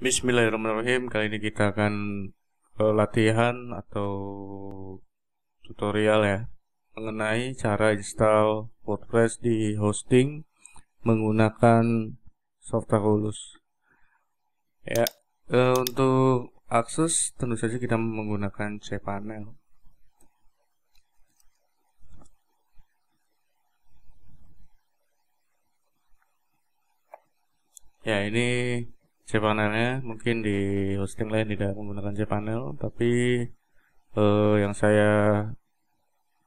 Bismillahirrahmanirrahim. Kali ini kita akan eh, latihan atau tutorial ya mengenai cara install WordPress di hosting menggunakan software Rolus. Ya, eh, untuk akses tentu saja kita menggunakan cPanel. Ya, ini cPanelnya mungkin di hosting lain tidak menggunakan cPanel tapi eh, yang saya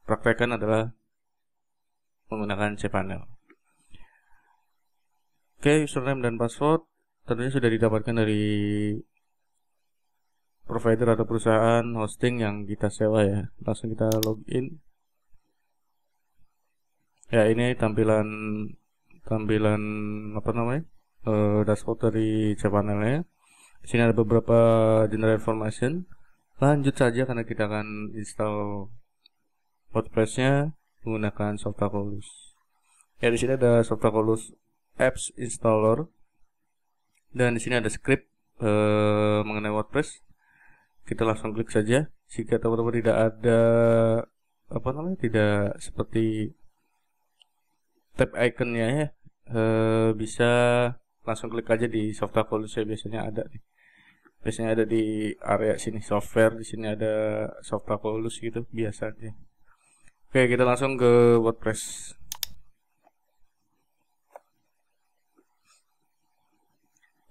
praktekkan adalah menggunakan cPanel oke okay, username dan password tentunya sudah didapatkan dari provider atau perusahaan hosting yang kita sewa ya langsung kita login ya ini tampilan tampilan apa namanya uh, eh, dashboard dari cpanel Di sini ada beberapa general information. Lanjut saja karena kita akan install WordPress-nya menggunakan software Colus. Ya di sini ada software Colus apps installer dan di sini ada script uh, mengenai WordPress. Kita langsung klik saja. Jika teman-teman tidak ada apa namanya tidak seperti tab iconnya ya eh, bisa langsung klik aja di software saya biasanya ada nih biasanya ada di area sini software di sini ada software folder gitu biasanya oke kita langsung ke WordPress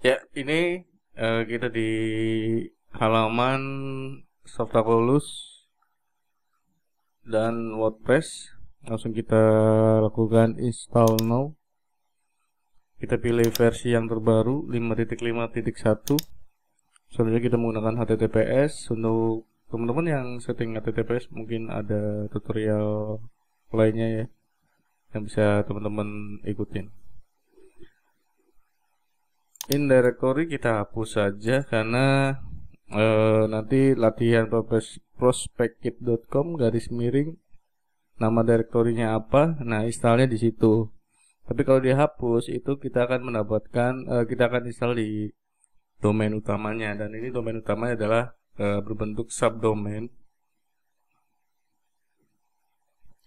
ya ini uh, kita di halaman software folder dan WordPress langsung kita lakukan install now kita pilih versi yang terbaru 5.5.1 selanjutnya kita menggunakan HTTPS untuk teman-teman yang setting HTTPS mungkin ada tutorial lainnya ya yang bisa teman-teman ikutin in directory kita hapus saja karena eh, nanti latihan prospektif.com garis miring nama direktorinya apa nah installnya di situ tapi kalau dihapus itu kita akan mendapatkan uh, kita akan install di domain utamanya dan ini domain utamanya adalah uh, berbentuk subdomain.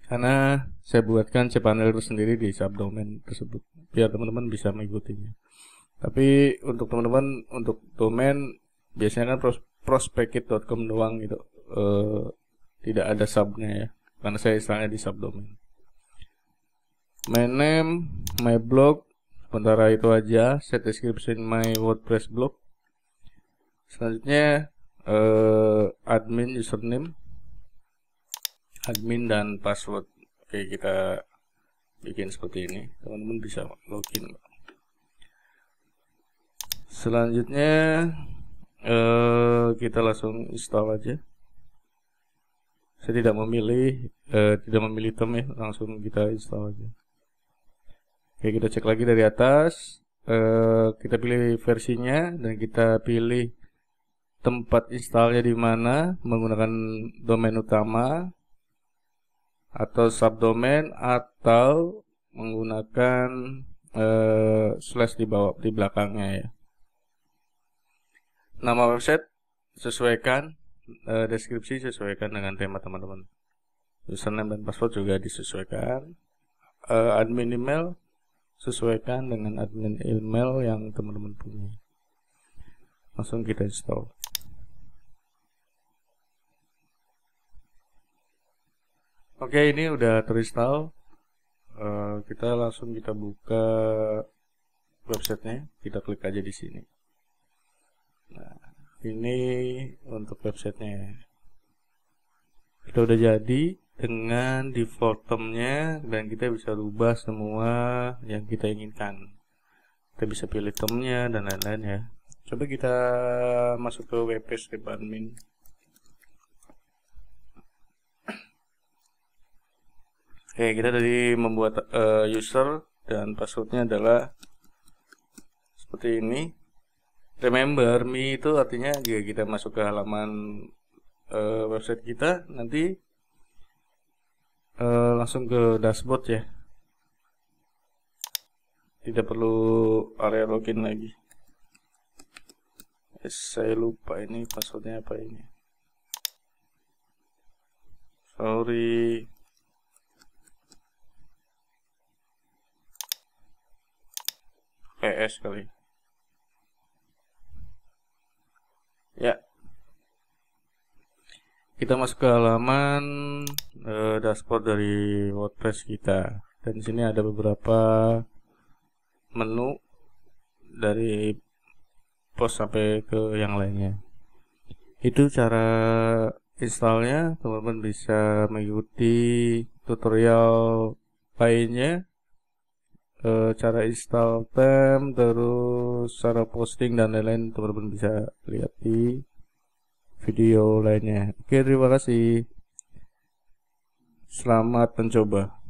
Karena saya buatkan cPanel itu sendiri di subdomain tersebut biar teman-teman bisa mengikutinya. Tapi untuk teman-teman untuk domain biasanya kan pros prospekit.com doang gitu. Uh, tidak ada subnya ya karena saya istilahnya di subdomain my name, my blog. Sementara itu aja, set description my WordPress blog. Selanjutnya uh, admin username, admin dan password. Oke, kita bikin seperti ini. Teman-teman bisa login. Selanjutnya uh, kita langsung install aja saya tidak memilih uh, tidak memilih term ya langsung kita install aja Oke, kita cek lagi dari atas. Uh, kita pilih versinya dan kita pilih tempat installnya di mana menggunakan domain utama atau subdomain atau menggunakan uh, slash di bawah di belakangnya ya. Nama website sesuaikan uh, deskripsi sesuaikan dengan tema teman-teman. Username dan password juga disesuaikan. Uh, admin email sesuaikan dengan admin email yang teman-teman punya langsung kita install oke ini udah terinstall uh, kita langsung kita buka websitenya kita klik aja di sini nah ini untuk websitenya kita udah jadi dengan default termnya dan kita bisa rubah semua yang kita inginkan kita bisa pilih termnya dan lain-lain ya coba kita masuk ke web page admin Oke, kita tadi membuat uh, user dan passwordnya adalah seperti ini. Remember me itu artinya jika ya kita masuk ke halaman uh, website kita, nanti uh, langsung ke dashboard ya tidak perlu area login lagi eh, saya lupa ini passwordnya apa ini sorry PS e kali ya kita masuk ke halaman dashboard dari WordPress kita. Dan di sini ada beberapa menu dari post sampai ke yang lainnya. Itu cara installnya, teman-teman bisa mengikuti tutorial lainnya e, cara install tem terus cara posting dan lain-lain teman-teman bisa lihat di video lainnya oke terima kasih Selamat mencoba.